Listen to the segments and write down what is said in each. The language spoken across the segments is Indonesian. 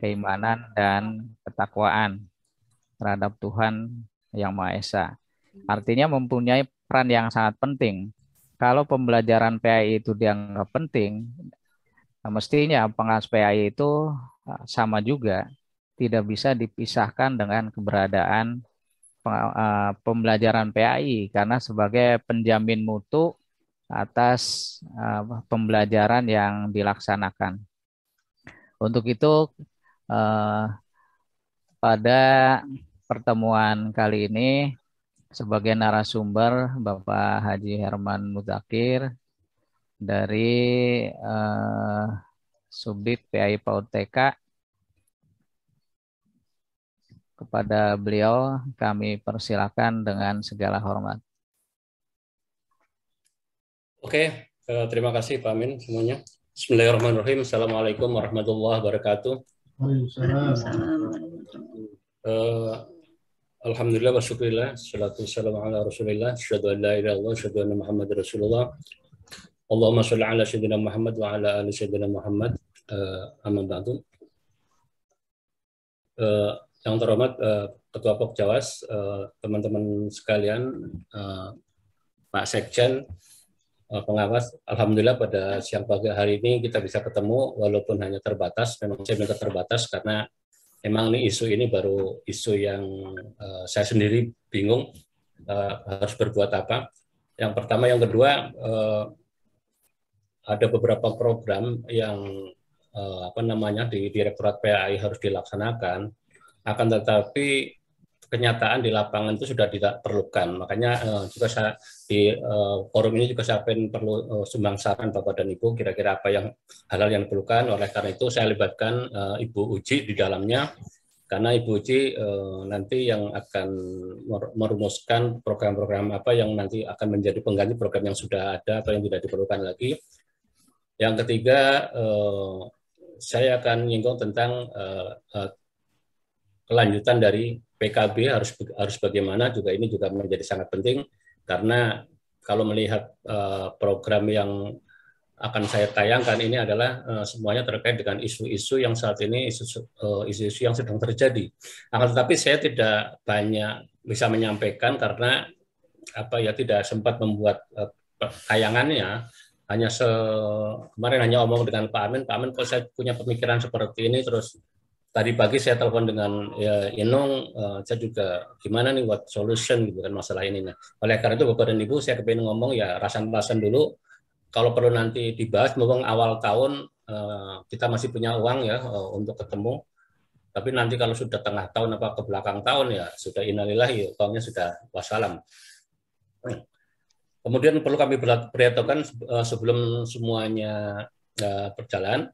keimanan dan ketakwaan terhadap Tuhan Yang Maha Esa. Artinya mempunyai peran yang sangat penting. Kalau pembelajaran PAI itu dianggap penting, mestinya pengas PAI itu eh, sama juga, tidak bisa dipisahkan dengan keberadaan eh, pembelajaran PAI karena sebagai penjamin mutu atas eh, pembelajaran yang dilaksanakan. Untuk itu eh, pada pertemuan kali ini sebagai narasumber Bapak Haji Herman Muzakir dari eh, Subdit PAI PAUTK kepada beliau kami persilakan dengan segala hormat. Oke, eh, terima kasih Pak Amin semuanya. Bismillahirrahmanirrahim. Assalamualaikum warahmatullahi wabarakatuh. Uh, Alhamdulillah wa syukurillah. Salatu wassalamu ala rasulillah. Asyadu an la Allah. Asyadu anna Muhammad rasulullah. Allahumma salli ala sayyidina Muhammad wa ala ala sayyidina Muhammad. Uh, amma ba'du. Uh, yang terhormat uh, Ketua Pokjawas, uh, teman-teman sekalian, uh, Pak Sekjen, Eh, pengawas. Alhamdulillah pada siang pagi hari ini kita bisa ketemu walaupun hanya terbatas. Memang saya minta terbatas karena memang ini isu ini baru isu yang uh, saya sendiri bingung uh, harus berbuat apa. Yang pertama, yang kedua uh, ada beberapa program yang uh, apa namanya di Direktorat PAI harus dilaksanakan. Akan tetapi kenyataan di lapangan itu sudah tidak perlukan. Makanya uh, juga saya di uh, forum ini juga saya ingin perlu uh, sumbang saran Bapak dan Ibu kira-kira apa yang halal yang diperlukan. Oleh karena itu saya libatkan uh, Ibu Uji di dalamnya karena Ibu Uji uh, nanti yang akan merumuskan program-program apa yang nanti akan menjadi pengganti program yang sudah ada atau yang tidak diperlukan lagi. Yang ketiga, uh, saya akan nyinggung tentang uh, kelanjutan dari PKB harus harus bagaimana juga ini juga menjadi sangat penting karena kalau melihat eh, program yang akan saya tayangkan ini adalah eh, semuanya terkait dengan isu-isu yang saat ini eh, isu-isu yang sedang terjadi. Akan tetapi saya tidak banyak bisa menyampaikan karena apa ya tidak sempat membuat uh, tayangannya hanya se kemarin hanya omong dengan Pak Amin, Pak Amin kok saya punya pemikiran seperti ini terus tadi pagi saya telepon dengan ya, Inung, uh, eh, saya juga gimana nih buat solution gitu kan masalah ini. Nah, oleh karena itu Bapak dan Ibu saya kepengen ngomong ya rasan-rasan dulu. Kalau perlu nanti dibahas, memang awal tahun uh, kita masih punya uang ya uh, untuk ketemu. Tapi nanti kalau sudah tengah tahun apa ke belakang tahun ya sudah inalilahi, ya, uangnya sudah wassalam. Kemudian perlu kami beritahukan sebelum semuanya berjalan,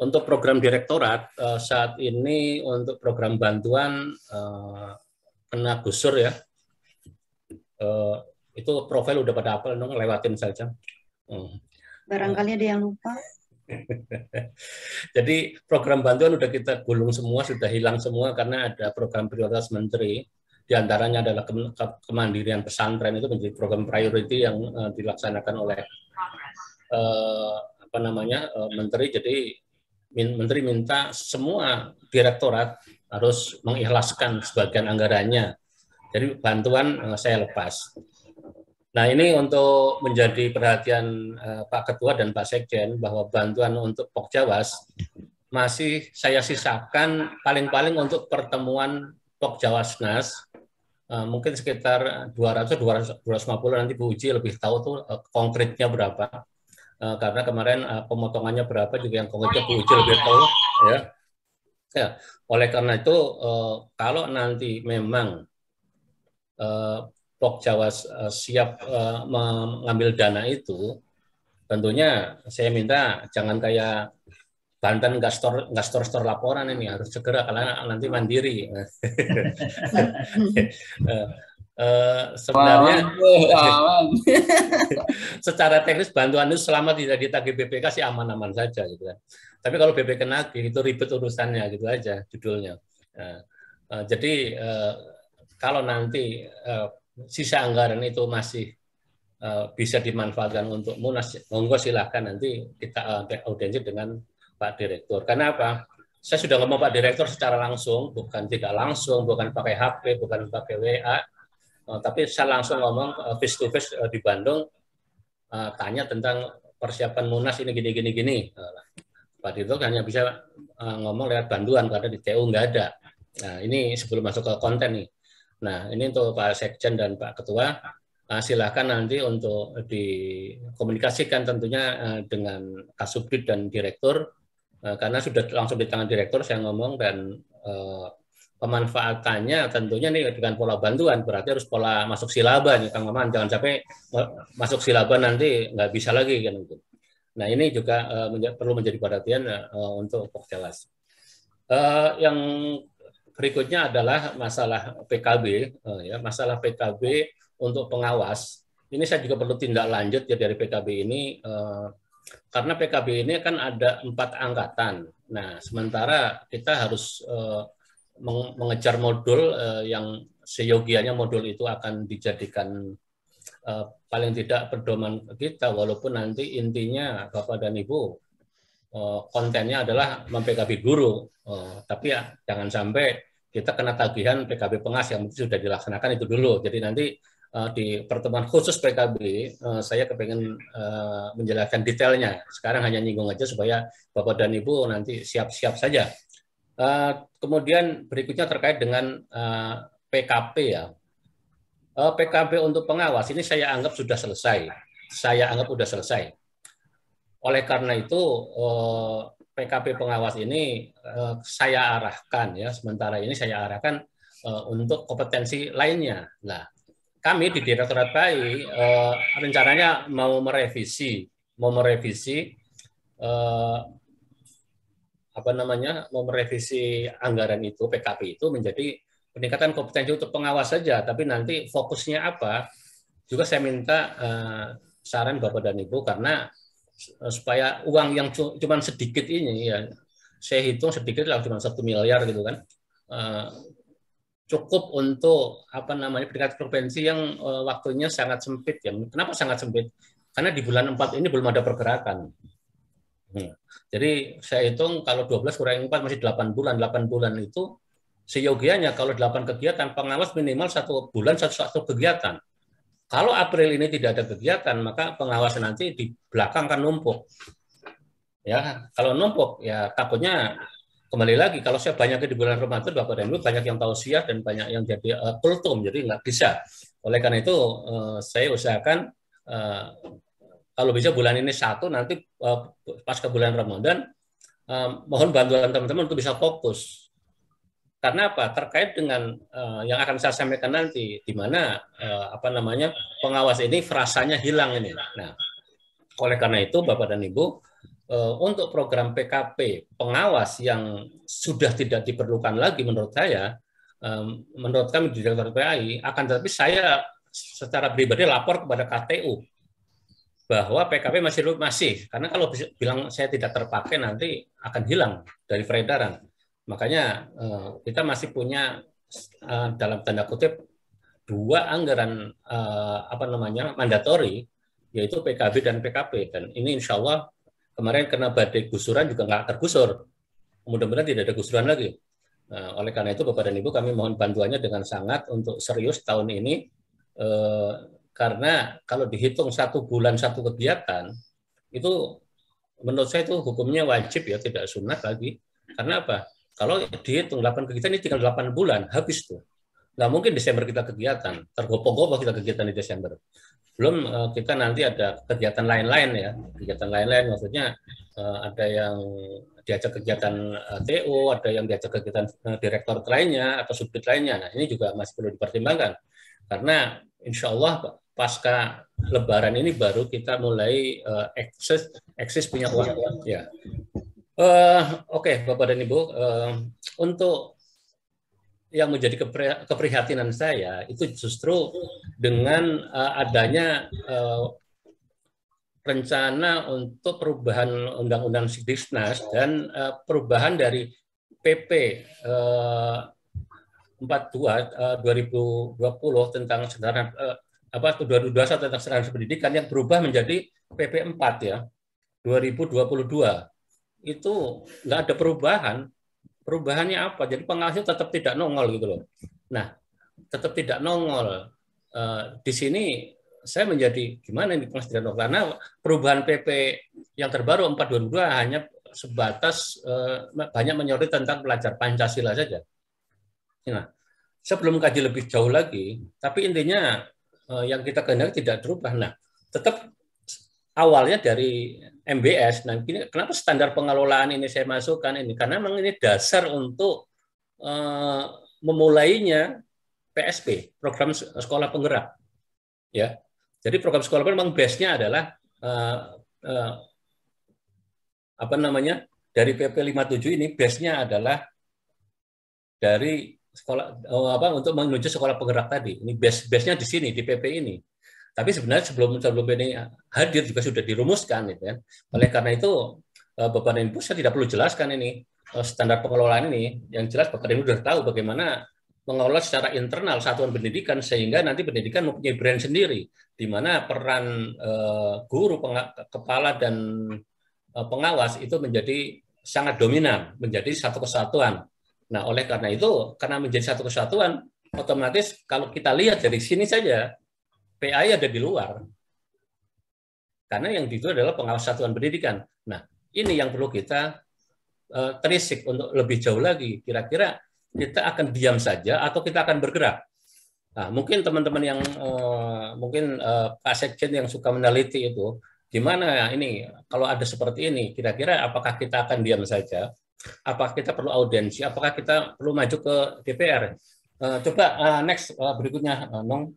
untuk program direktorat eh, saat ini untuk program bantuan eh, kena gusur ya eh, itu profil udah pada apel dong lewatin saja. Hmm. Barangkali ada yang lupa. Jadi program bantuan udah kita gulung semua, sudah hilang semua karena ada program prioritas menteri. diantaranya adalah kemandirian pesantren itu menjadi program priority yang dilaksanakan oleh apa namanya menteri. Jadi Menteri minta semua direktorat harus mengikhlaskan sebagian anggarannya. Jadi bantuan eh, saya lepas. Nah ini untuk menjadi perhatian eh, Pak Ketua dan Pak Sekjen bahwa bantuan untuk POK Pokjawas masih saya sisakan paling-paling untuk pertemuan Pokjawasnas eh, mungkin sekitar 200 250 nanti Bu Uji lebih tahu tuh eh, konkretnya berapa. Eh, karena kemarin uh, pemotongannya berapa juga yang kongkecek iya, uji lebih tahu iya. ya. ya. Oleh karena itu uh, kalau nanti memang uh, Pok Jawa uh, siap uh, mengambil dana itu, tentunya saya minta jangan kayak Banten nggak store nggak store store laporan ini harus segera karena nanti mandiri. Eh, sebenarnya wow. secara teknis bantuan itu selama tidak ditagih BPK sih aman-aman saja gitu kan. Tapi kalau BPK nagih itu ribet urusannya gitu aja judulnya. Eh, eh, jadi kalau nanti sisa anggaran itu masih bisa dimanfaatkan untuk munas, monggo silahkan nanti kita uh, audiensi dengan Pak Direktur. Karena apa? Saya sudah ngomong Pak Direktur secara langsung, bukan tidak langsung, bukan pakai HP, bukan pakai WA, Eh, tapi saya langsung ngomong uh, eh, face to face uh, eh, di Bandung uh, tanya tentang persiapan munas ini gini gini gini uh, Pak Tirto hanya bisa uh, ngomong lewat banduan karena di TU nggak ada nah ini sebelum masuk ke konten nih nah ini untuk Pak Sekjen dan Pak Ketua uh, silahkan nanti untuk dikomunikasikan tentunya uh, dengan Kasubdit dan Direktur uh, karena sudah langsung di tangan Direktur saya ngomong dan uh, pemanfaatannya tentunya nih dengan pola bantuan berarti harus pola masuk silaba nih Kang Maman jangan sampai eh, masuk silaba nanti nggak bisa lagi kan gitu. Nah ini juga uh, menja perlu menjadi perhatian uh, untuk Pokjalas. Uh, yang berikutnya adalah masalah PKB uh, ya masalah PKB untuk pengawas. Ini saya juga perlu tindak lanjut ya dari PKB ini uh, karena PKB ini kan ada empat angkatan. Nah sementara kita harus uh, mengejar modul uh, yang seyogianya modul itu akan dijadikan uh, paling tidak pedoman kita walaupun nanti intinya Bapak dan Ibu uh, kontennya adalah mem guru uh, tapi ya jangan sampai kita kena tagihan PKB pengas yang sudah dilaksanakan itu dulu jadi nanti uh, di pertemuan khusus PKB uh, saya kepengen uh, menjelaskan detailnya sekarang hanya nyinggung aja supaya Bapak dan Ibu nanti siap-siap saja Eh, kemudian berikutnya terkait dengan uh, eh, PKP ya. Uh, eh, PKP untuk pengawas ini saya anggap sudah selesai. Saya anggap sudah selesai. Oleh karena itu uh, PKP pengawas ini uh, saya arahkan ya sementara ini saya arahkan uh, untuk kompetensi lainnya. Nah, kami di Direktorat PAI uh, rencananya mau merevisi mau merevisi uh, apa namanya mau merevisi anggaran itu PKP itu menjadi peningkatan kompetensi untuk pengawas saja, tapi nanti fokusnya apa? Juga saya minta uh, saran Bapak dan Ibu karena eh, supaya uang yang cu cuma sedikit ini ya saya hitung sedikit lah cuma satu miliar gitu kan uh, cukup untuk apa namanya peringkat provinsi yang uh, waktunya sangat sempit ya. Kenapa sangat sempit? Karena di bulan 4 ini belum ada pergerakan. Hmm. Jadi saya hitung kalau 12 kurang 4 masih 8 bulan. 8 bulan itu seyogianya kalau 8 kegiatan pengawas minimal satu bulan satu, satu kegiatan. Kalau April ini tidak ada kegiatan, maka pengawas nanti di belakang kan numpuk. Ya, kalau numpuk ya takutnya kembali lagi kalau saya banyak di bulan Ramadan Bapak dan Ibu banyak yang tausiah dan banyak yang jadi uh, kultum jadi nggak bisa oleh karena itu eh, saya usahakan eh, kalau bisa bulan ini satu nanti uh, pas ke bulan Ramadan uh, mohon bantuan teman-teman untuk bisa fokus karena apa terkait dengan uh, yang akan saya sampaikan nanti di mana uh, apa namanya pengawas ini frasanya hilang ini nah oleh karena itu Bapak dan Ibu uh, untuk program PKP pengawas yang sudah tidak diperlukan lagi menurut saya um, menurut kami di Direktur PAI akan tetapi saya secara pribadi lapor kepada KTU bahwa PKP masih masih karena kalau bilang saya tidak terpakai nanti akan hilang dari peredaran. Makanya eh, kita masih punya eh, dalam tanda kutip dua anggaran eh, apa namanya mandatori yaitu PKB dan PKP dan ini insya Allah kemarin karena badai gusuran juga nggak tergusur mudah-mudahan tidak ada gusuran lagi. Nah, oleh karena itu Bapak dan Ibu kami mohon bantuannya dengan sangat untuk serius tahun ini karena kalau dihitung satu bulan satu kegiatan, itu menurut saya itu hukumnya wajib ya, tidak sunat lagi. Karena apa? Kalau dihitung 8 kegiatan ini tinggal 8 bulan, habis tuh. Nggak mungkin Desember kita kegiatan, tergopoh-gopoh kita kegiatan di Desember. Belum eh, kita nanti ada kegiatan lain-lain ya, kegiatan lain-lain maksudnya eh, ada yang diajak kegiatan eh, TO, ada yang diajak kegiatan direktur lainnya atau subdit lainnya. Nah, ini juga masih perlu dipertimbangkan. Karena insya Allah pasca Lebaran ini baru kita mulai uh, eh, eksis eksis punya uang ya. Uh, Oke okay, Bapak dan Ibu uh, untuk yang menjadi keprihatinan saya itu justru dengan uh, adanya uh, rencana untuk perubahan undang-undang Sidisnas dan uh, perubahan dari PP uh, 42 uh, 2020 tentang sederhana uh, apa 2021 tentang standar pendidikan yang berubah menjadi PP4 ya 2022 itu nggak ada perubahan perubahannya apa jadi penghasil tetap tidak nongol gitu loh nah tetap tidak nongol uh, di sini saya menjadi gimana ini Mas Dirano karena perubahan PP yang terbaru 422 hanya sebatas uh, banyak menyoroti tentang pelajar Pancasila saja. Nah, sebelum kaji lebih jauh lagi, tapi intinya Eh, yang kita kehendaki tidak berubah. Nah, tetap awalnya dari MBS. Nah, ini, kenapa standar pengelolaan ini saya masukkan ini? Karena memang ini dasar untuk uh, memulainya PSP, program sekolah penggerak. Ya. Jadi program sekolah penggerak memang base-nya adalah uh, uh, apa namanya? dari PP 57 ini base-nya adalah dari sekolah oh, apa untuk menuju sekolah penggerak tadi. Ini base base-nya di sini di PP ini. Tapi sebenarnya sebelum sebelum ini hadir juga sudah dirumuskan gitu kan. Oleh karena itu eh, Bapak dan Ibu saya tidak perlu jelaskan ini eh, standar pengelolaan ini. Yang jelas Bapak dan Ibu sudah tahu bagaimana mengelola secara internal satuan pendidikan sehingga nanti pendidikan mempunyai brand sendiri di mana peran eh, guru kepala dan pengawas itu menjadi sangat dominan menjadi satu kesatuan Nah, oleh karena itu, karena menjadi satu kesatuan, otomatis kalau kita lihat dari sini saja, PAI ada di luar. Karena yang itu adalah pengawas satuan pendidikan. Nah, ini yang perlu kita uh, terisik untuk lebih jauh lagi. Kira-kira kita akan diam saja atau kita akan bergerak. Nah, mungkin teman-teman yang uh, mungkin uh, Pak Sekjen yang suka meneliti itu, gimana ini kalau ada seperti ini, kira-kira apakah kita akan diam saja apakah kita perlu audiensi, apakah kita perlu maju ke DPR. Uh, eh, coba uh, next uh, berikutnya uh, Nong.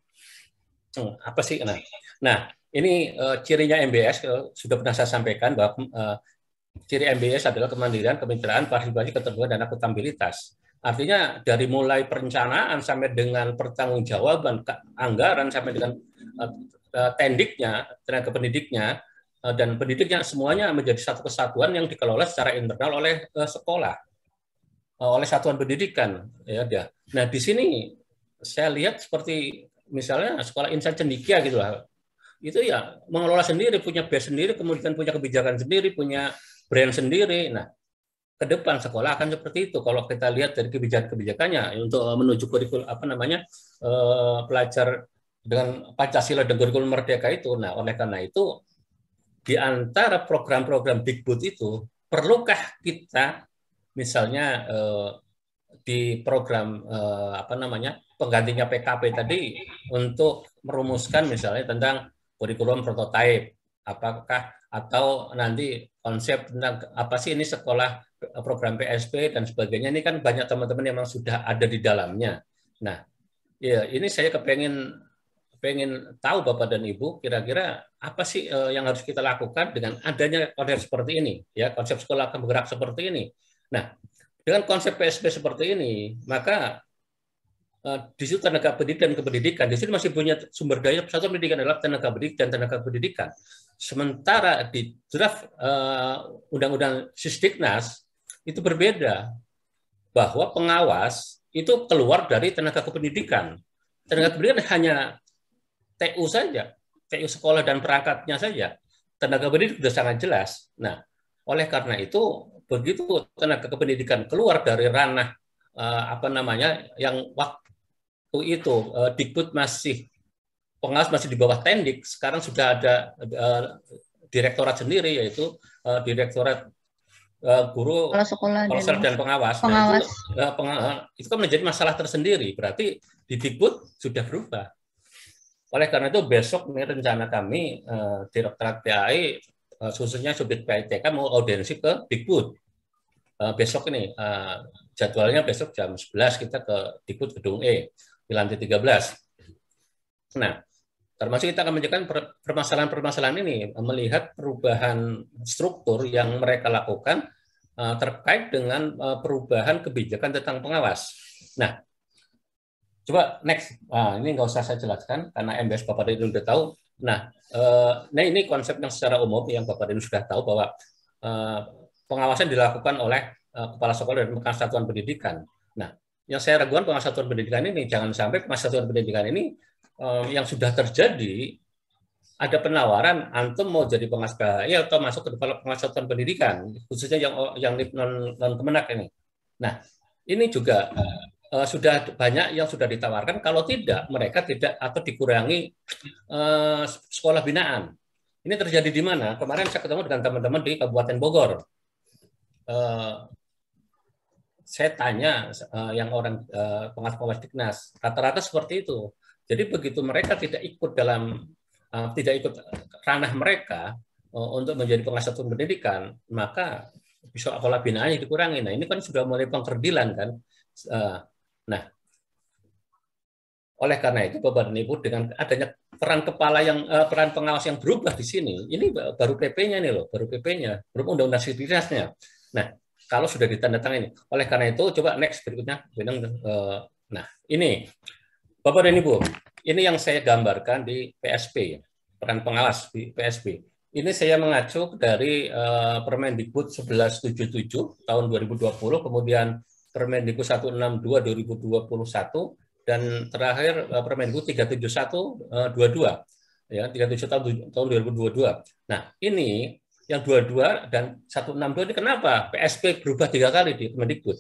Uh, apa sih? Nah, nah ini uh, cirinya MBS uh, sudah pernah saya sampaikan bahwa uh, ciri MBS adalah kemandirian, kemitraan, partisipasi, keterbukaan, dan akuntabilitas. Artinya dari mulai perencanaan sampai dengan pertanggungjawaban anggaran sampai dengan uh, tendiknya, tenaga pendidiknya Eh, dan pendidiknya semuanya menjadi satu kesatuan yang dikelola secara internal oleh eh, sekolah eh, oleh satuan pendidikan ya dia. Nah di sini saya lihat seperti misalnya sekolah insan cendikia gitu lah itu ya mengelola sendiri punya base sendiri kemudian punya kebijakan sendiri punya brand sendiri. Nah ke depan sekolah akan seperti itu kalau kita lihat dari kebijakan-kebijakannya untuk menuju kurikulum apa namanya pelajar dengan Pancasila dan kurikulum merdeka itu. Nah oleh karena itu di antara program-program Big Boot itu, perlukah kita misalnya eh, di program eh, apa namanya penggantinya PKP tadi untuk merumuskan misalnya tentang kurikulum prototipe, apakah atau nanti konsep tentang apa sih ini sekolah eh, program PSP dan sebagainya ini kan banyak teman-teman yang memang sudah ada di dalamnya. Nah, ya ini saya kepengen pengen tahu Bapak dan Ibu kira-kira apa sih eh, yang harus kita lakukan dengan adanya konsep seperti ini ya konsep sekolah akan bergerak seperti ini. Nah, dengan konsep PSB seperti ini, maka eh, di situ tenaga pendidik dan kependidikan di sini masih punya sumber daya satu pendidikan adalah tenaga pendidik dan tenaga pendidikan. Sementara di draft eh, undang-undang Sisdiknas itu berbeda bahwa pengawas itu keluar dari tenaga kependidikan tenaga kependidikan hanya TU saja, TU sekolah dan perangkatnya saja, tenaga pendidik sudah sangat jelas. Nah, oleh karena itu begitu tenaga kependidikan keluar dari ranah eh, apa namanya yang waktu itu dikut eh, Dikbud masih pengawas masih di bawah Tendik, sekarang sudah ada eh, direktorat sendiri yaitu direktorat guru kalau sekolah dan pengawas. Pengawas. Nah, itu, itu kan menjadi masalah tersendiri. Berarti di Dikbud sudah berubah. Oleh karena itu besok nih rencana kami eh, Direktorat PAI eh, khususnya Subdit PTK mau audiensi ke Dikbud. Eh, besok ini eh, jadwalnya besok jam 11 kita ke Dikbud Gedung E di lantai 13. Nah, termasuk kita akan menjelaskan permasalahan-permasalahan ini melihat perubahan struktur yang mereka lakukan eh, terkait dengan eh, perubahan kebijakan tentang pengawas. Nah, Coba next. Nah, ini nggak usah saya jelaskan karena MBS Bapak Dino sudah tahu. Nah, eh, nah ini konsep yang secara umum yang Bapak Dino sudah tahu bahwa eh, pengawasan dilakukan oleh eh, kepala sekolah dan rekan satuan pendidikan. Nah, yang saya raguan pengawas satuan pendidikan ini jangan sampai pengawas satuan pendidikan ini eh, yang sudah terjadi ada penawaran antum mau jadi pengawas KHI atau masuk ke kepala pengawas satuan pendidikan khususnya yang yang non, non kemenak ini. Nah, ini juga eh, uh, sudah banyak yang sudah ditawarkan. Kalau tidak, mereka tidak atau dikurangi uh, sekolah binaan. Ini terjadi di mana? Kemarin saya ketemu dengan teman-teman di Kabupaten Bogor. Uh, saya tanya uh, yang orang uh, pengawas-pengawas Diknas, rata-rata seperti itu. Jadi begitu mereka tidak ikut dalam uh, tidak ikut ranah mereka uh, untuk menjadi pengasuh pendidikan, maka bisa sekolah binaannya dikurangi. Nah, ini kan sudah mulai pengkerdilan kan. Uh, Nah, oleh karena itu Bapak dan Ibu dengan adanya peran kepala yang uh, peran pengawas yang berubah di sini, ini baru PP-nya nih loh, baru PP-nya, baru undang-undang sipilnya. Nah, kalau sudah ditandatangani, oleh karena itu coba next berikutnya, eh, nah ini Bapak dan Ibu, ini yang saya gambarkan di PSP, peran pengawas di PSP. Ini saya mengacu dari uh, Permendikbud 1177 tahun 2020, kemudian Permendikbud 162 2021 dan terakhir Permendikbud 371 22 ya 37 tahun 2022. Nah, ini yang 22 dan 162 ini kenapa PSP berubah tiga kali di Permendikbud?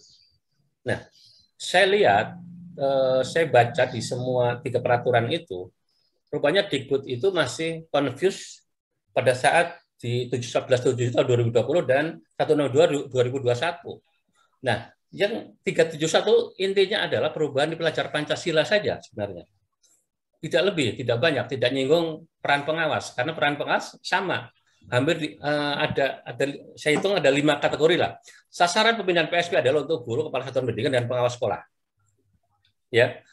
Nah, saya lihat eh, saya baca di semua tiga peraturan itu rupanya Dikbud itu masih confused pada saat di 17 tahun 2020 dan 162 2021. Nah, yang 371 intinya adalah perubahan di pelajar Pancasila saja sebenarnya. Tidak lebih, tidak banyak, tidak nyinggung peran pengawas karena peran pengawas sama. Hampir di, uh, ada ada saya hitung ada lima kategori lah. Sasaran pembinaan PSP adalah untuk guru, kepala satuan pendidikan dan pengawas sekolah. Ya.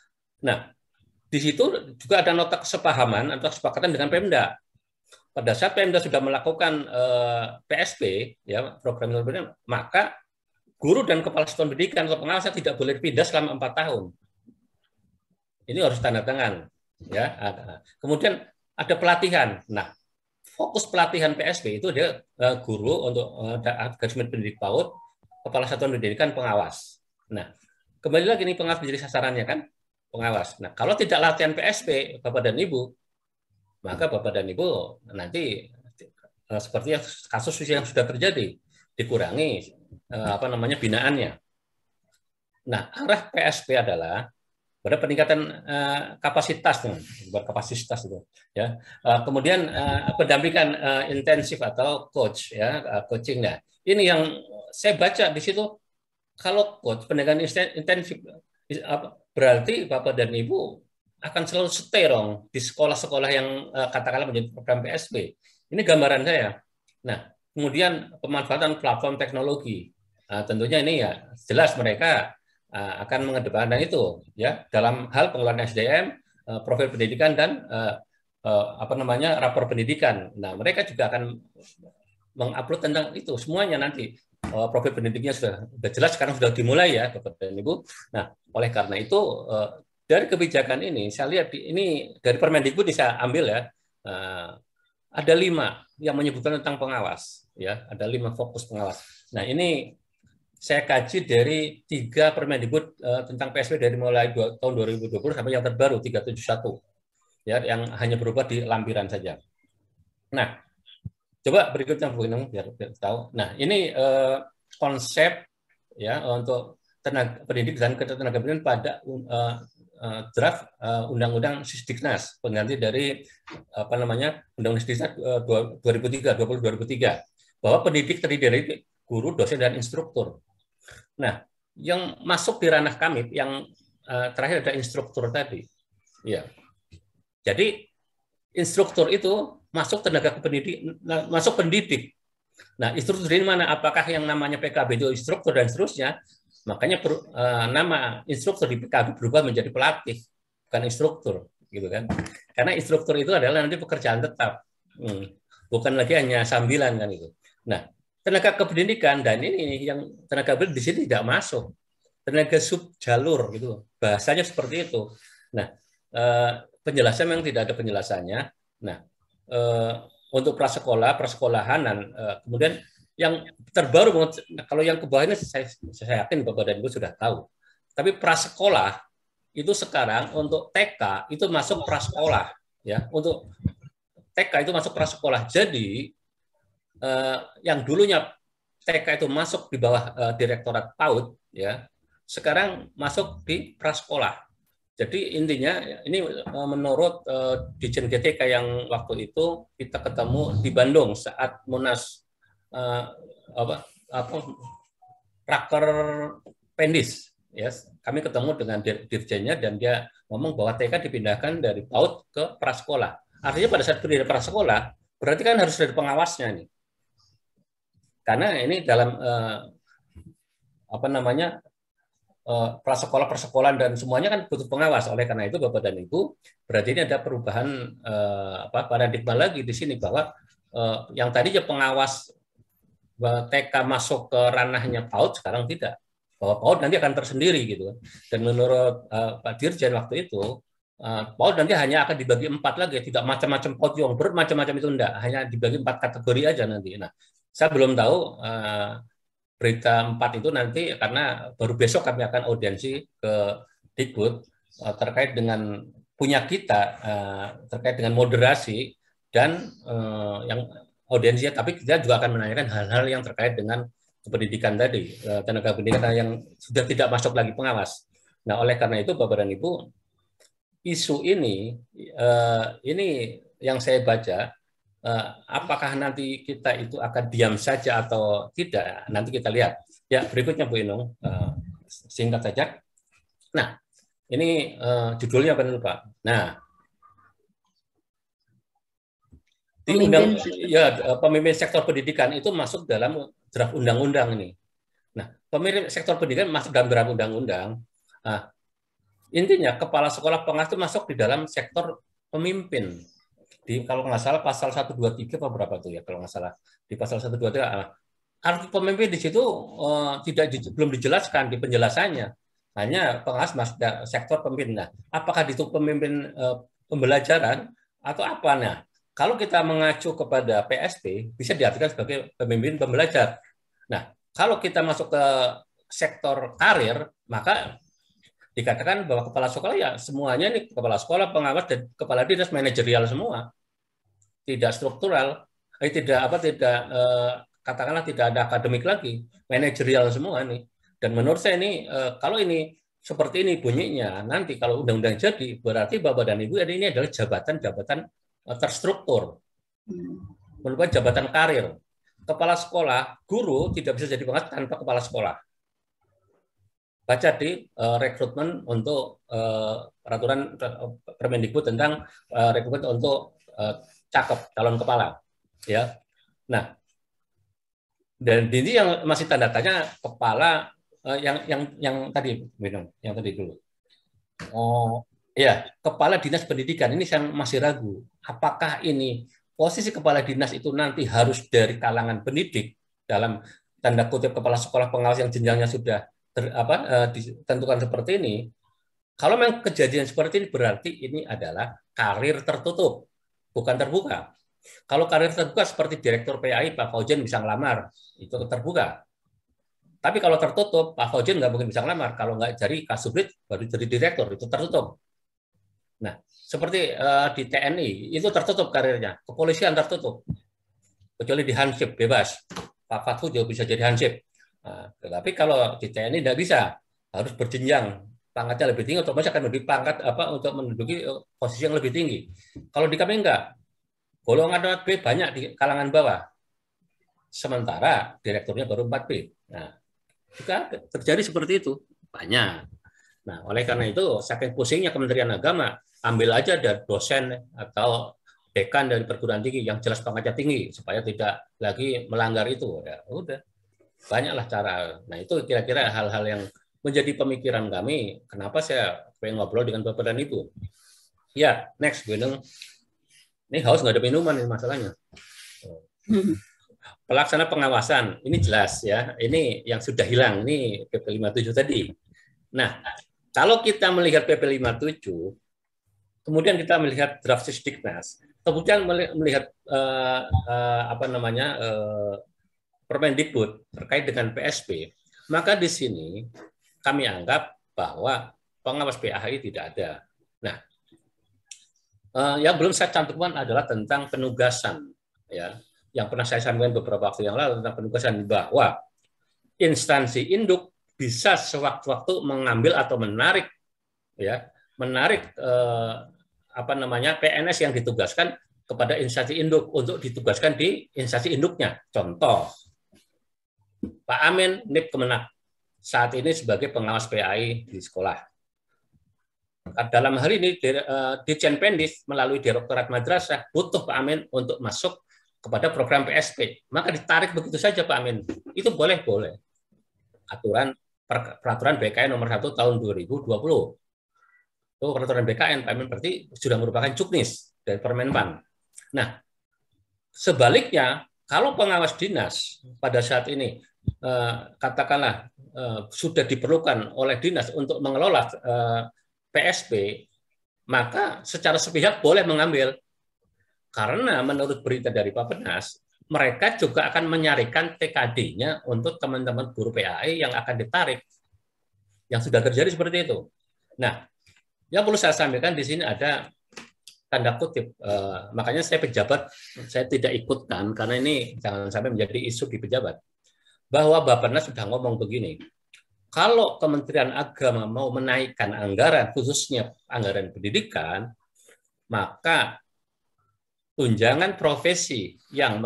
Nah, di situ juga ada nota kesepahaman atau kesepakatan dengan Pemda. Pada saat Pemda sudah melakukan eh, PSP ya program maka guru dan kepala satuan pendidikan atau pengawasnya tidak boleh pindah selama empat tahun. Ini harus tanda tangan. Ya, kemudian ada pelatihan. Nah, fokus pelatihan PSP itu dia eh, guru untuk manajemen eh, pendidik PAUD, kepala satuan pendidikan, pengawas. Nah, kembali lagi ini pengawas menjadi sasarannya kan, pengawas. Nah, kalau tidak latihan PSP Bapak dan Ibu, maka Bapak dan Ibu nanti eh, seperti kasus yang sudah terjadi dikurangi Eh, apa namanya binaannya. Nah, arah PSP adalah pada peningkatan uh, kapasitas kapasitas itu ya. Uh, kemudian uh, pendampingan uh, intensif atau coach ya, uh, coaching -nya. Ini yang saya baca di situ kalau coach pendampingan intensif berarti Bapak dan Ibu akan selalu seterong di sekolah-sekolah yang katakanlah menjadi program PSP. Ini gambaran saya. Nah, Kemudian pemanfaatan platform teknologi. Nah, tentunya ini ya jelas mereka eh, akan mengedepankan itu ya dalam hal pengelolaan SDM, eh, profil pendidikan dan eh, apa namanya rapor pendidikan. Nah, mereka juga akan mengupload tentang itu semuanya nanti profil pendidiknya sudah, sudah jelas sekarang sudah dimulai ya Bapak dan Ibu. Nah, oleh karena itu dari kebijakan ini saya lihat ini dari Permendikbud bisa ambil ya ada lima yang menyebutkan tentang pengawas. Ya, ada lima fokus pengawas. Nah ini saya kaji dari tiga Permendikbud uh, tentang PSB dari mulai dua, tahun 2020 sampai yang terbaru 371 ya yang hanya berubah di lampiran saja. Nah, coba berikutnya Bu Inung biar, biar tahu. Nah, ini uh, konsep ya untuk tenaga pendidik dan ketenaga pendidikan pada uh, Eh, draft eh, undang-undang Sisdiknas pengganti dari apa namanya Undang-Undang Sisdiknas 2003 20 2003 bahwa pendidik terdiri dari guru, dosen dan instruktur. Nah, yang masuk di ranah kami yang eh, terakhir ada instruktur tadi. Ya. Jadi instruktur itu masuk tenaga pendidik masuk pendidik. Nah, instruktur ini mana? Apakah yang namanya PKB itu instruktur dan seterusnya Makanya per, uh, nama instruktur di PKB berubah menjadi pelatih, bukan instruktur, gitu kan? Karena instruktur itu adalah nanti pekerjaan tetap, hmm. bukan lagi hanya sambilan kan itu. Nah, tenaga kependidikan dan ini yang tenaga pendidik di sini tidak masuk, tenaga sub jalur gitu, bahasanya seperti itu. Nah, uh, penjelasan memang tidak ada penjelasannya. Nah, uh, untuk prasekolah, prasekolahan dan uh, kemudian yang terbaru banget. Nah, kalau yang ke ini saya, saya yakin Bapak dan Ibu sudah tahu. Tapi prasekolah itu sekarang untuk TK itu masuk prasekolah ya. Untuk TK itu masuk prasekolah. Jadi eh, yang dulunya TK itu masuk di bawah eh, Direktorat PAUD ya. Sekarang masuk di prasekolah. Jadi intinya ini eh, menurut uh, Dijen GTK yang waktu itu kita ketemu di Bandung saat Munas uh, apa, apa raker pendis yes kami ketemu dengan dirjennya dan dia ngomong bahwa TK dipindahkan dari PAUD ke prasekolah artinya pada saat dari prasekolah berarti kan harus dari pengawasnya nih karena ini dalam uh, apa namanya eh, prasekolah persekolahan dan semuanya kan butuh pengawas oleh karena itu bapak dan ibu berarti ini ada perubahan eh, apa paradigma lagi di sini bahwa eh, yang ya pengawas TK masuk ke ranahnya PAUD sekarang tidak bahwa PAUD nanti akan tersendiri gitu kan. dan menurut uh, Pak Dirjen waktu itu uh, eh, PAUD nanti hanya akan dibagi empat lagi tidak macam-macam PAUD yang bermacam-macam itu enggak hanya dibagi empat kategori aja nanti nah saya belum tahu uh, berita empat itu nanti karena baru besok kami akan audiensi ke Dikbud uh, terkait dengan punya kita uh, terkait dengan moderasi dan uh, yang audiensnya, tapi kita juga akan menanyakan hal-hal yang terkait dengan pendidikan tadi, eh, tenaga pendidikan yang sudah tidak masuk lagi pengawas. Nah, oleh karena itu, Bapak dan Ibu, isu ini, eh, ini yang saya baca, eh, apakah nanti kita itu akan diam saja atau tidak? Nanti kita lihat. Ya, berikutnya Bu Inung, singkat saja. Nah, ini judulnya apa Pak? Nah, di undang gitu. ya pemimpin sektor pendidikan itu masuk dalam draft undang-undang ini. Nah, pemimpin sektor pendidikan masuk dalam draft undang-undang. Nah, intinya kepala sekolah pengasuh itu masuk di dalam sektor pemimpin. Di kalau nggak salah pasal 123 apa berapa tuh ya kalau nggak salah di pasal 123 nah, arti pemimpin di situ uh, tidak belum dijelaskan di penjelasannya. Hanya pengas masuk sektor pemimpin. Nah, apakah itu pemimpin uh, pembelajaran atau apa nah? Kalau kita mengacu kepada PSP, bisa diartikan sebagai pemimpin pembelajar. Nah, kalau kita masuk ke sektor karir, maka dikatakan bahwa kepala sekolah ya semuanya nih kepala sekolah, pengawas dan kepala dinas manajerial semua. Tidak struktural, eh, tidak apa tidak eh, katakanlah tidak ada akademik lagi, manajerial semua nih. Dan menurut saya ini eh, kalau ini seperti ini bunyinya nanti kalau undang-undang jadi berarti bapak dan ibu ini adalah jabatan-jabatan Eh, terstruktur, hmm. merupakan jabatan karir. Kepala sekolah, guru tidak bisa jadi pengasuh tanpa kepala sekolah. Baca di uh, rekrutmen untuk uh, peraturan Permendikbud tentang uh, rekrutmen untuk uh, cakep calon kepala. Ya, nah dan ini yang masih tanda tanya kepala uh, yang yang yang tadi minum yang tadi dulu. Oh, ya kepala dinas pendidikan ini saya masih ragu apakah ini posisi kepala dinas itu nanti harus dari kalangan pendidik dalam tanda kutip kepala sekolah pengawas yang jenjangnya sudah ter, apa, e, ditentukan seperti ini kalau memang kejadian seperti ini berarti ini adalah karir tertutup bukan terbuka kalau karir terbuka seperti direktur PAI Pak Faujen bisa ngelamar itu terbuka tapi kalau tertutup, Pak Faujen nggak mungkin bisa ngelamar. Kalau nggak jadi kasubrit, baru jadi direktur, itu tertutup. Nah, seperti uh, di TNI itu tertutup karirnya, kepolisian tertutup, kecuali di Hansip bebas. Pak Fatu juga bisa jadi Hansip. Nah, tetapi kalau di TNI tidak bisa, harus berjenjang pangkatnya lebih tinggi, otomatis akan lebih pangkat apa untuk menduduki eh, posisi yang lebih tinggi. Kalau di kami enggak, golongan 4B banyak di kalangan bawah. Sementara direkturnya baru 4B. Nah, juga terjadi seperti itu banyak. Nah, oleh karena itu, saking pusingnya Kementerian Agama, ambil aja ada dosen atau dekan dari perguruan tinggi yang jelas pangkatnya tinggi supaya tidak lagi melanggar itu ya udah banyaklah cara nah itu kira-kira hal-hal yang menjadi pemikiran kami kenapa saya pengen ngobrol dengan bapak dan ibu ya next gue neng. ini haus nggak ada minuman ini masalahnya pelaksana pengawasan ini jelas ya ini yang sudah hilang ini PP 57 tadi nah kalau kita melihat PP 57 Kemudian kita melihat draft Sisdiknas, kemudian melihat uh, uh, apa namanya uh, Permendikbud terkait dengan PSP, maka di sini kami anggap bahwa pengawas PAHI tidak ada. Nah, uh, yang belum saya cantumkan adalah tentang penugasan, ya, yang pernah saya sampaikan beberapa waktu yang lalu tentang penugasan bahwa instansi induk bisa sewaktu-waktu mengambil atau menarik ya menarik eh, apa namanya PNS yang ditugaskan kepada instansi induk untuk ditugaskan di instansi induknya. Contoh, Pak Amin NIP Kemenak saat ini sebagai pengawas PAI di sekolah. Dalam hal ini Dirjen eh, Pendis melalui Direktorat Madrasah butuh Pak Amin untuk masuk kepada program PSP. Maka ditarik begitu saja Pak Amin. Itu boleh-boleh. Aturan peraturan BKN nomor 1 tahun 2020 itu peraturan BKN Pak berarti sudah merupakan cuknis dari Permenpan. Nah, sebaliknya kalau pengawas dinas pada saat ini eh, katakanlah eh, sudah diperlukan oleh dinas untuk mengelola PSP, eh, maka secara sepihak boleh mengambil karena menurut berita dari Pak Penas, mereka juga akan menyarikan TKD-nya untuk teman-teman guru PAI yang akan ditarik yang sudah terjadi seperti itu. Nah, yang perlu saya sampaikan di sini ada tanda kutip. Uh, makanya saya pejabat, saya tidak ikutkan karena ini jangan sampai menjadi isu di pejabat. Bahwa Bapenas sudah ngomong begini, kalau Kementerian Agama mau menaikkan anggaran, khususnya anggaran pendidikan, maka tunjangan profesi yang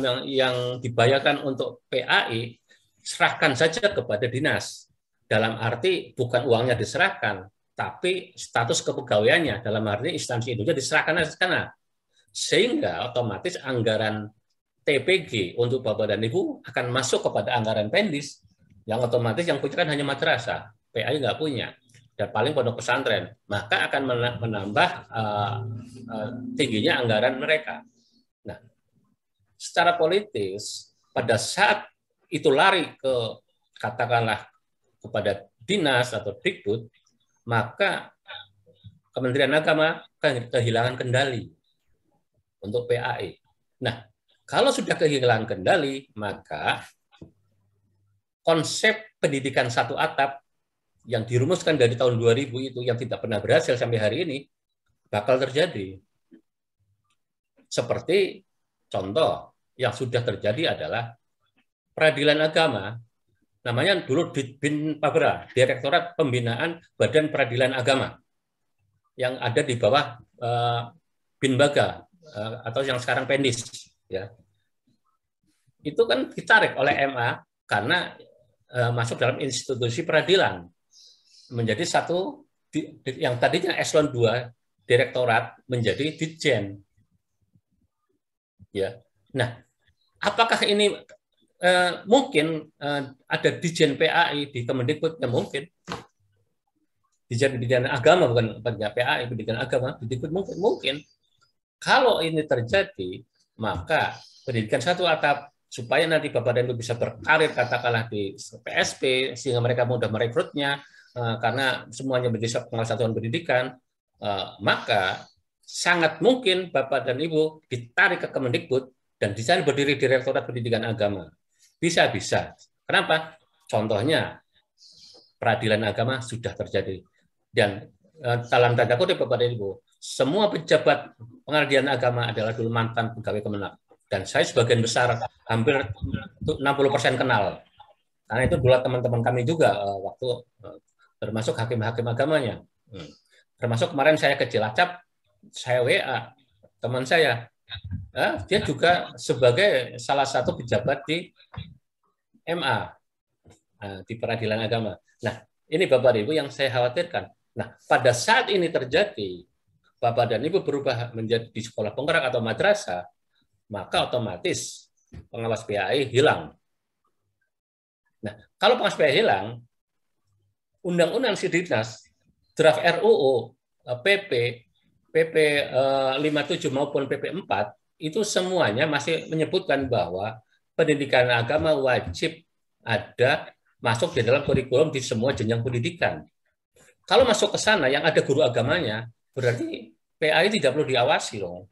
yang, yang dibayarkan untuk PAI serahkan saja kepada dinas. Dalam arti bukan uangnya diserahkan, tapi status kepegawaiannya dalam arti instansi itu diserahkan ke sana. Sehingga otomatis anggaran TPG untuk Bapak dan Ibu akan masuk kepada anggaran pendis yang otomatis yang punya kan hanya madrasah, PA nggak punya dan ya, paling pondok pesantren, maka akan menambah uh, uh, tingginya anggaran mereka. Nah, secara politis pada saat itu lari ke katakanlah kepada dinas atau dikbud, maka Kementerian Agama akan kehilangan kendali untuk PAE. Nah, kalau sudah kehilangan kendali, maka konsep pendidikan satu atap yang dirumuskan dari tahun 2000 itu yang tidak pernah berhasil sampai hari ini bakal terjadi. Seperti contoh yang sudah terjadi adalah peradilan agama namanya dulu Ditbin Pabra, Direktorat Pembinaan Badan Peradilan Agama yang ada di bawah uh, baga uh, atau yang sekarang Pendis ya. Itu kan ditarik oleh MA karena uh, masuk dalam institusi peradilan menjadi satu di, di, yang tadinya eselon 2 direktorat menjadi ditjen. Ya. Nah, apakah ini Eh, mungkin eh, ada Dijen PAI di Kemendikbud ya mungkin Dijen Pendidikan Agama bukan pendidikan PAI Pendidikan Agama Kemendikbud mungkin mungkin kalau ini terjadi maka pendidikan satu atap supaya nanti bapak dan ibu bisa berkarir katakanlah di PSP sehingga mereka mudah merekrutnya eh, karena semuanya menjadi pengawas satuan pendidikan eh, maka sangat mungkin bapak dan ibu ditarik ke Kemendikbud dan di sana berdiri Direktorat Pendidikan Agama. Bisa, bisa. Kenapa? Contohnya, peradilan agama sudah terjadi. Dan eh, dalam tanda kutip kepada Ibu, semua pejabat pengadilan agama adalah dulu mantan pegawai kemenang. Dan saya sebagian besar, hampir 60 persen kenal. Karena itu dulu teman-teman kami juga eh, waktu eh, termasuk hakim-hakim agamanya. Hmm. Termasuk kemarin saya ke Cilacap, saya WA teman saya Ah, dia juga sebagai salah satu pejabat di MA ah, di Peradilan Agama. Nah, ini Bapak Ibu yang saya khawatirkan. Nah, pada saat ini terjadi Bapak dan Ibu berubah menjadi di sekolah penggerak atau madrasah, maka otomatis pengawas PAI hilang. Nah, kalau pengawas PAI hilang, undang-undang Sidiknas, draft RUU, PP, PP 57 maupun PP 4 itu semuanya masih menyebutkan bahwa pendidikan agama wajib ada masuk di dalam kurikulum di semua jenjang pendidikan. Kalau masuk ke sana yang ada guru agamanya, berarti PAI tidak perlu diawasi dong.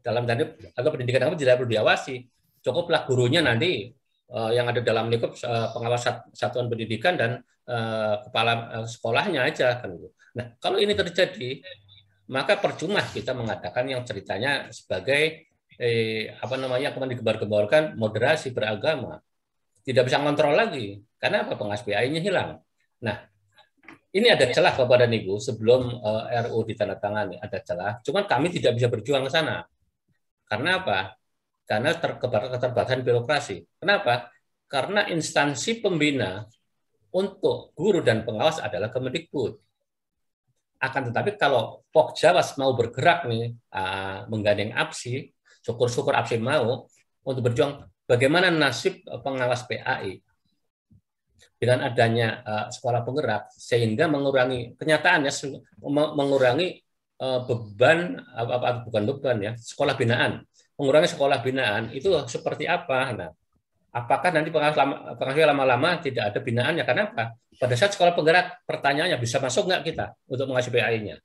Dalam tanda atau pendidikan agama tidak perlu diawasi. Cukuplah gurunya nanti eh, yang ada dalam lingkup uh, pengawas satuan pendidikan dan eh, kepala sekolahnya aja kan gitu. Nah, kalau ini terjadi maka percuma kita mengatakan yang ceritanya sebagai eh, apa namanya kemudian digembar-gemborkan moderasi beragama tidak bisa kontrol lagi karena apa pengas nya hilang. Nah, ini ada celah kepada Ibu sebelum uh, eh, RU ditandatangani ada celah. Cuman kami tidak bisa berjuang ke sana. Karena apa? Karena terkebar keterbatasan birokrasi. Kenapa? Karena instansi pembina untuk guru dan pengawas adalah Kemendikbud akan tetapi kalau Pok Jawas mau bergerak nih uh, menggandeng APSI, syukur-syukur APSI mau untuk berjuang bagaimana nasib eh, pengawas PAI dengan adanya uh, sekolah penggerak sehingga mengurangi kenyataannya mengurangi uh, beban apa, apa bukan beban ya sekolah binaan mengurangi sekolah binaan itu seperti apa nah apakah nanti pengawas lama, lama tidak ada binaannya? Kenapa? Pada saat sekolah penggerak, pertanyaannya bisa masuk nggak kita untuk mengasuh PAI-nya?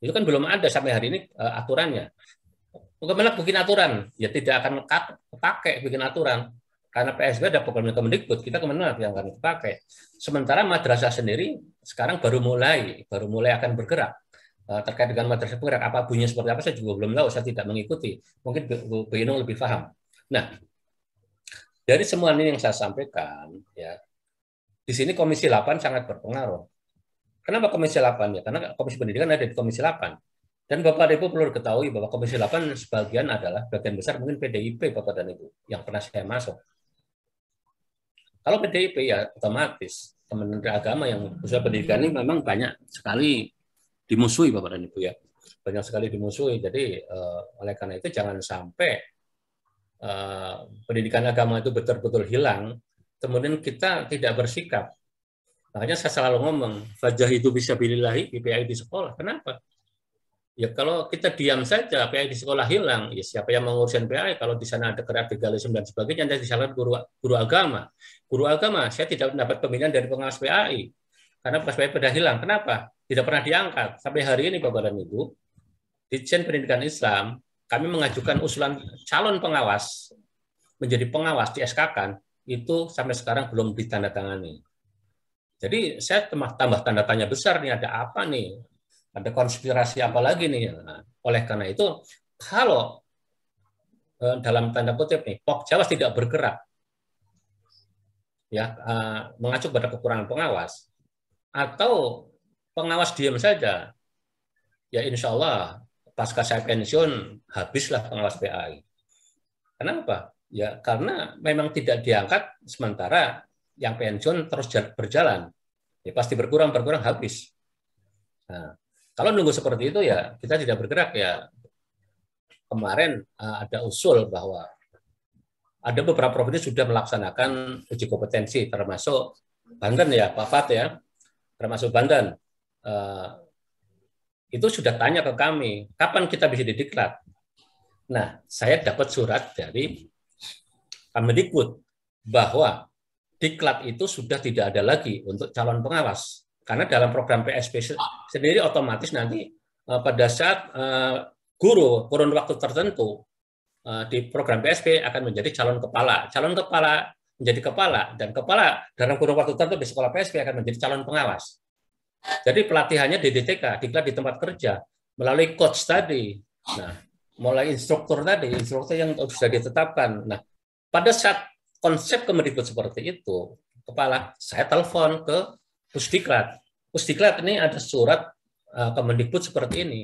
Itu kan belum ada sampai hari ini uh, aturannya. Bagaimana bikin aturan? Ya tidak akan pakai bikin aturan. Karena PSB ada program Kemendikbud, kita kemana yang akan pakai. Sementara madrasah sendiri sekarang baru mulai, baru mulai akan bergerak eh, terkait dengan madrasah penggerak apa bunyinya seperti apa saya juga belum tahu saya tidak mengikuti mungkin Bu lebih paham nah dari semua ini yang saya sampaikan, ya di sini Komisi 8 sangat berpengaruh. Kenapa Komisi 8? Ya, karena Komisi Pendidikan ada di Komisi 8. Dan Bapak Ibu perlu ketahui bahwa Komisi 8 sebagian adalah bagian besar mungkin PDIP Bapak dan Ibu yang pernah saya masuk. Kalau PDIP ya otomatis Kementerian Agama yang usaha pendidikan ini memang banyak sekali dimusuhi Bapak dan Ibu ya. Banyak sekali dimusuhi. Jadi eh, oleh karena itu jangan sampai Eh, pendidikan agama itu betul-betul hilang, kemudian kita tidak bersikap. Makanya saya selalu ngomong, fajah itu bisa bilillahi, BPI di sekolah. Kenapa? Ya kalau kita diam saja, PAI di sekolah hilang, ya siapa yang mengurusin PAI? Kalau di sana ada kerat dan sebagainya, dan disalahkan guru, guru agama. Guru agama, saya tidak mendapat pembinaan dari pengawas PAI. Karena pengawas PAI sudah hilang. Kenapa? Tidak pernah diangkat. Sampai hari ini, Bapak dan Ibu, Ditjen Pendidikan Islam kami mengajukan usulan calon pengawas menjadi pengawas di SKK itu sampai sekarang belum ditandatangani. Jadi saya tambah tanda tanya besar nih ada apa nih? Ada konspirasi apa lagi nih? Nah, oleh karena itu kalau eh, dalam tanda kutip nih Pok Jawa tidak bergerak ya eh, mengacu pada kekurangan pengawas atau pengawas diam saja ya insya Allah pasca saya pensiun habislah pengawas PAI. Kenapa? Ya karena memang tidak diangkat sementara yang pensiun terus berjalan. Ya pasti berkurang berkurang habis. Nah, kalau nunggu seperti itu ya kita tidak bergerak ya. Kemarin eh, ada usul bahwa ada beberapa provinsi sudah melaksanakan uji kompetensi termasuk Banten ya Pak Fat ya termasuk Banten eh, itu sudah tanya ke kami, kapan kita bisa didiklat? Nah, saya dapat surat dari Kemendikbud bahwa diklat itu sudah tidak ada lagi untuk calon pengawas. Karena dalam program PSP sendiri otomatis nanti eh, pada saat eh, guru kurun waktu tertentu eh, di program PSP akan menjadi calon kepala. Calon kepala menjadi kepala dan kepala dalam kurun waktu tertentu di sekolah PSP akan menjadi calon pengawas. Jadi pelatihannya di DTK, diklat di tempat kerja, melalui coach tadi. Nah, mulai instruktur tadi, instruktur yang sudah ditetapkan. Nah, pada saat konsep kemendikbud seperti itu, kepala saya telepon ke Pusdiklat. Pusdiklat ini ada surat uh, Kemendikbud seperti ini.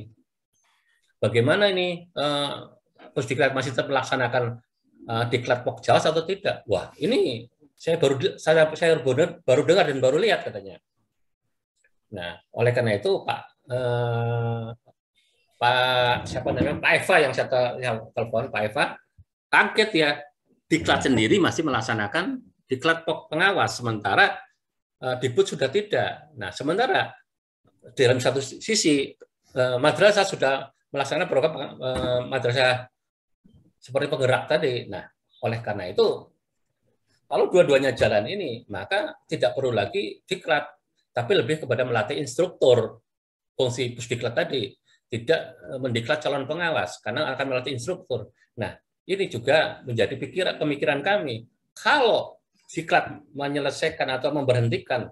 Bagaimana ini uh, Pusdiklat masih tetap melaksanakan eh, diklat Pokjawas atau tidak? Wah, ini saya baru saya saya baru dengar dan baru lihat katanya. Nah, oleh karena itu Pak eh, Pak siapa namanya Pak Eva yang saya yang telepon Pak Eva kaget ya diklat sendiri masih melaksanakan diklat pengawas sementara eh, diput sudah tidak. Nah, sementara dalam satu sisi eh, madrasah sudah melaksanakan program eh, madrasah seperti penggerak tadi. Nah, oleh karena itu kalau dua-duanya jalan ini, maka tidak perlu lagi diklat tapi lebih kepada melatih instruktur fungsi pusdiklat tadi tidak eh, mendiklat calon pengawas karena akan melatih instruktur. Nah, ini juga menjadi pikiran pemikiran kami. Kalau diklat menyelesaikan atau memberhentikan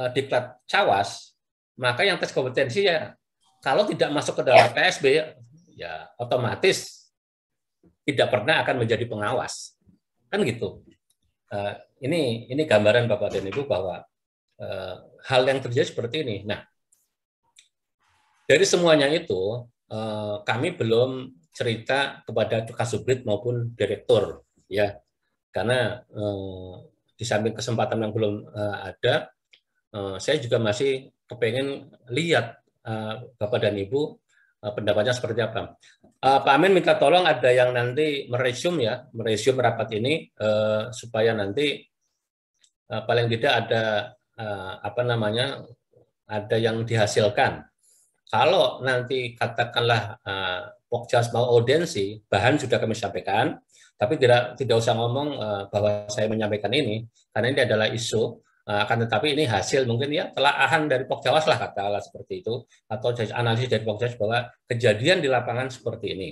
eh, diklat cawas, maka yang tes kompetensi ya kalau tidak masuk ke dalam PSB ya otomatis tidak pernah akan menjadi pengawas. Kan gitu. Eh, ini ini gambaran Bapak dan Ibu bahwa Eh, hal yang terjadi seperti ini. Nah, dari semuanya itu eh, kami belum cerita kepada kasubdit maupun direktur ya karena eh, di samping kesempatan yang belum ada saya juga masih kepengen lihat bapak dan ibu pendapatnya seperti apa pak Amin minta tolong ada yang nanti meresum ya meresum rapat ini supaya nanti paling tidak ada uh, apa namanya ada yang dihasilkan. Kalau nanti katakanlah eh, Pokjas mau audiensi bahan sudah kami sampaikan, tapi tidak tidak usah ngomong uh, bahwa saya menyampaikan ini karena ini adalah isu eh, akan tetapi ini hasil mungkin ya telah telaahan dari Pokjawas lah katakanlah seperti itu atau analisis dari Pokjawas bahwa kejadian di lapangan seperti ini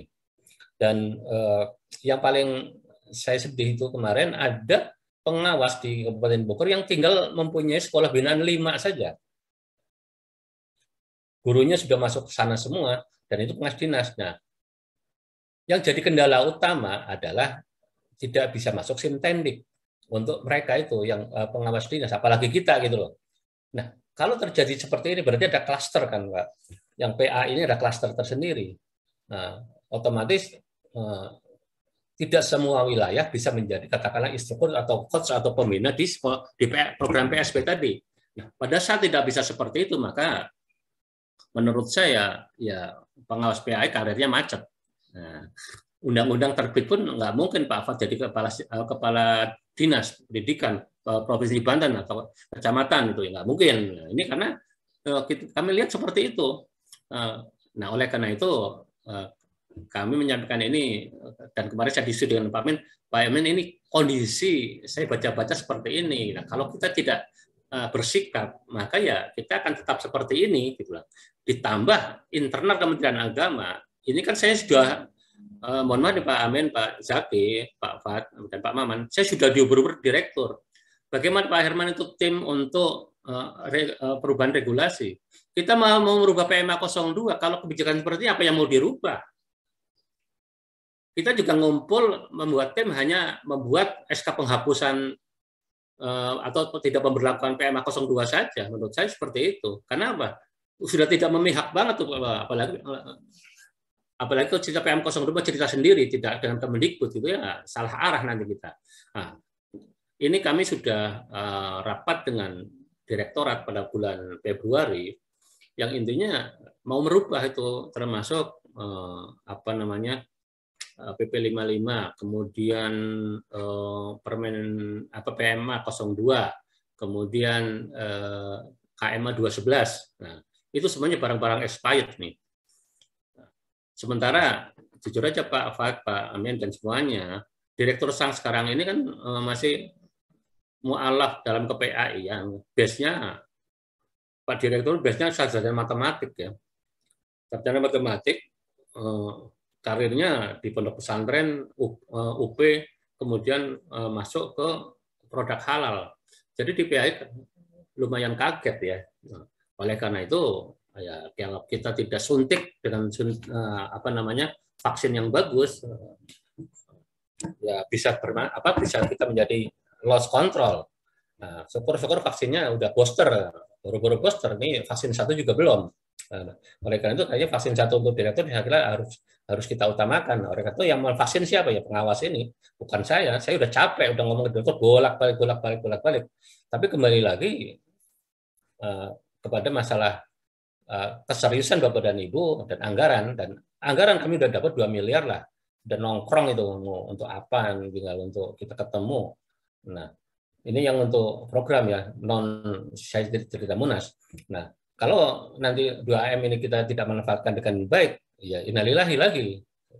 dan eh, yang paling saya sedih itu kemarin ada pengawas di Kabupaten Bogor yang tinggal mempunyai sekolah binaan lima saja. Gurunya sudah masuk ke sana semua, dan itu pengas dinas. Nah, yang jadi kendala utama adalah tidak bisa masuk sintetik untuk mereka itu yang eh, pengawas dinas, apalagi kita gitu loh. Nah, kalau terjadi seperti ini berarti ada klaster kan Pak. Yang PA ini ada klaster tersendiri. Nah, otomatis eh, tidak semua wilayah bisa menjadi katakanlah instruktur atau coach atau pembina di, program PSB tadi. Nah, pada saat tidak bisa seperti itu maka menurut saya ya pengawas PAI karirnya macet. Nah, undang-undang terbit pun nggak mungkin Pak Afad jadi kepala eh, kepala dinas pendidikan eh, provinsi Banten atau kecamatan itu ya nggak mungkin. Nah, ini karena eh, kami lihat seperti itu. Nah, oleh karena itu kami menyampaikan ini dan kemarin saya diskusi dengan Pak Min, Pak Min ini kondisi saya baca-baca seperti ini. Nah, kalau kita tidak eh, bersikap, maka ya kita akan tetap seperti ini gitu lah. Ditambah internal Kementerian Agama, ini kan saya sudah eh, mohon maaf Pak Amin, Pak Zaki, Pak Fat dan Pak Maman, saya sudah diobrol direktur. Bagaimana Pak Herman itu tim untuk eh, eh, perubahan regulasi? Kita mau, mau merubah PMA 02, kalau kebijakan seperti apa yang mau dirubah? kita juga ngumpul membuat tim hanya membuat SK penghapusan eh, atau tidak pemberlakuan PMA 02 saja menurut saya seperti itu karena apa sudah tidak memihak banget tuh apalagi eh, apalagi kalau cerita PM 02 cerita sendiri tidak dengan Kemendikbud itu ya salah arah nanti kita nah, ini kami sudah eh, rapat dengan direktorat pada bulan Februari yang intinya mau merubah itu termasuk apa namanya PP 55, kemudian permen apa PMA 02, kemudian eh, KMA eh, 211. Eh, nah, itu semuanya barang-barang expired nih. Sementara jujur aja Pak Fahad, Pak Amin dan semuanya, direktur sang sekarang ini kan eh, masih mualaf dalam KPAI yang base-nya Pak Direktur base-nya sarjana matematik ya. Sarjana matematik karirnya di pondok pesantren UP eh, kemudian eh, masuk ke produk halal. Jadi di DPI lumayan kaget ya. Nah, oleh karena itu ya kalau kita tidak suntik dengan eh, apa namanya vaksin yang bagus ya bisa apa bisa kita menjadi loss control. Nah, syukur-syukur vaksinnya udah booster, buru-buru booster nih vaksin satu juga belum. Nah, oleh karena itu kayaknya vaksin satu untuk direktur saya harus harus kita utamakan. Oleh karena itu yang vaksin siapa ya pengawas ini, bukan saya. Saya udah capek, udah ngomong ke dokter bolak-balik, bolak-balik, bolak-balik. Tapi kembali lagi uh, kepada masalah uh, keseriusan Bapak dan Ibu dan anggaran dan anggaran kami udah dapat 2 miliar lah dan nongkrong itu untuk apa tinggal untuk kita ketemu. Nah, ini yang untuk program ya non saya cerita munas. Nah, kalau nanti 2M ini kita tidak manfaatkan dengan baik, ya inalilahi lagi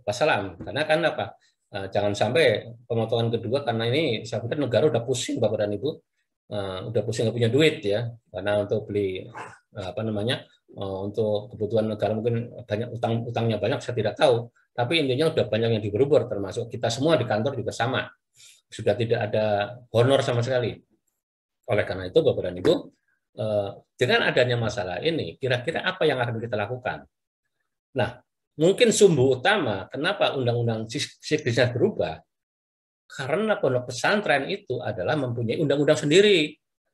wassalam karena kan apa Nah, jangan sampai pemotongan kedua karena ini saya pikir negara udah pusing bapak dan ibu uh, udah pusing nggak punya duit ya karena untuk beli uh, apa namanya uh, untuk kebutuhan negara mungkin banyak utang utangnya banyak saya tidak tahu tapi intinya udah banyak yang diberubur termasuk kita semua di kantor juga sama sudah tidak ada honor sama sekali oleh karena itu bapak dan ibu dengan adanya masalah ini kira-kira apa yang akan kita lakukan nah mungkin sumbu utama kenapa undang-undang siklisnya berubah karena pondok pesantren itu adalah mempunyai undang-undang sendiri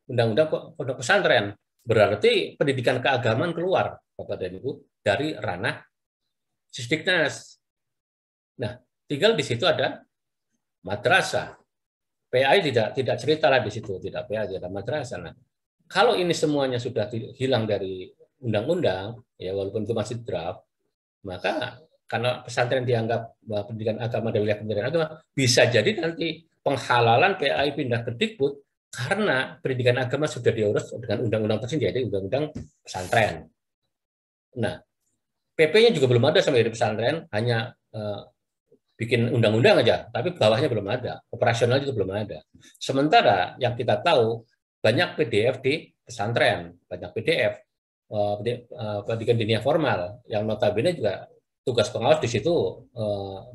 undang-undang pondok pesantren berarti pendidikan keagamaan keluar bapak dan ibu dari ranah sisdiknas nah tinggal di situ ada madrasah PAI tidak tidak ceritalah di situ tidak PAI tidak madrasah nah kalau ini semuanya sudah hilang dari undang-undang ya walaupun itu masih draft maka karena pesantren dianggap bahwa pendidikan agama dari wilayah pendidikan agama, bisa jadi nanti penghalalan PAI pindah ke Dikbud karena pendidikan agama sudah diurus dengan undang-undang tersendiri, jadi undang-undang pesantren. Nah, PP-nya juga belum ada sama dari pesantren, hanya eh, bikin undang-undang aja, tapi bawahnya belum ada, operasional juga belum ada. Sementara yang kita tahu banyak PDF di pesantren, banyak PDF. Eh, eh, pendidikan dunia formal yang notabene juga tugas pengawas di situ eh,